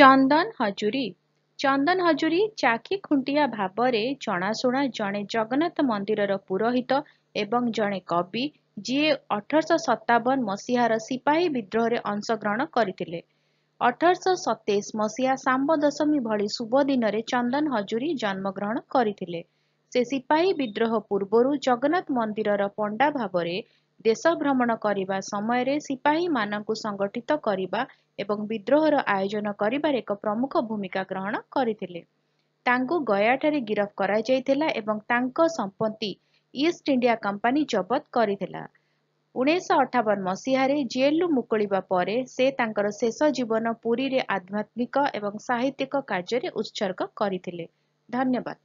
ଚନ୍ଦନ ହଜୁରୀ ଚନ୍ଦନ ହଜୁରୀ ଚାକି ଖୁଣ୍ଟିଆ ଭାବରେ ଜଣାଶୁଣା ଜଣେ ଜଗନ୍ନାଥ ମନ୍ଦିରର ପୁରୋହିତ ଏବଂ ଜଣେ କବି ଯିଏ ଅଠରଶହ ସତାବନ ମସିହାର ସିପାହୀ ବିଦ୍ରୋହରେ ଅଂଶଗ୍ରହଣ କରିଥିଲେ ଅଠରଶହ ସତେଇଶ ମସିହା ସାମ୍ବ ଦଶମୀ ଭଳି ଶୁଭ ଦିନରେ ଚନ୍ଦନ ହଜୁରୀ ଜନ୍ମଗ୍ରହଣ କରିଥିଲେ ସେ ସିପାହୀ ବିଦ୍ରୋହ ପୂର୍ବରୁ ଜଗନ୍ନାଥ ମନ୍ଦିରର ପଣ୍ଡା ଭାବରେ ଦେଶ ଭ୍ରମଣ କରିବା ସମୟରେ ସିପାହୀମାନଙ୍କୁ ସଂଗଠିତ କରିବା ଏବଂ ବିଦ୍ରୋହର ଆୟୋଜନ କରିବାରେ ଏକ ପ୍ରମୁଖ ଭୂମିକା ଗ୍ରହଣ କରିଥିଲେ ତାଙ୍କୁ ଗୟାଠାରେ ଗିରଫ କରାଯାଇଥିଲା ଏବଂ ତାଙ୍କ ସମ୍ପତ୍ତି ଇଷ୍ଟ ଇଣ୍ଡିଆ କମ୍ପାନୀ ଜବତ କରିଥିଲା ଉଣେଇଶହ ଅଠାବନ ମସିହାରେ ଜେଲରୁ ମୁକୁଳିବା ପରେ ସେ ତାଙ୍କର ଶେଷ ଜୀବନ ପୁରୀରେ ଆଧ୍ୟାତ୍ମିକ ଏବଂ ସାହିତ୍ୟିକ କାର୍ଯ୍ୟରେ ଉତ୍ସର୍ଗ କରିଥିଲେ ଧନ୍ୟବାଦ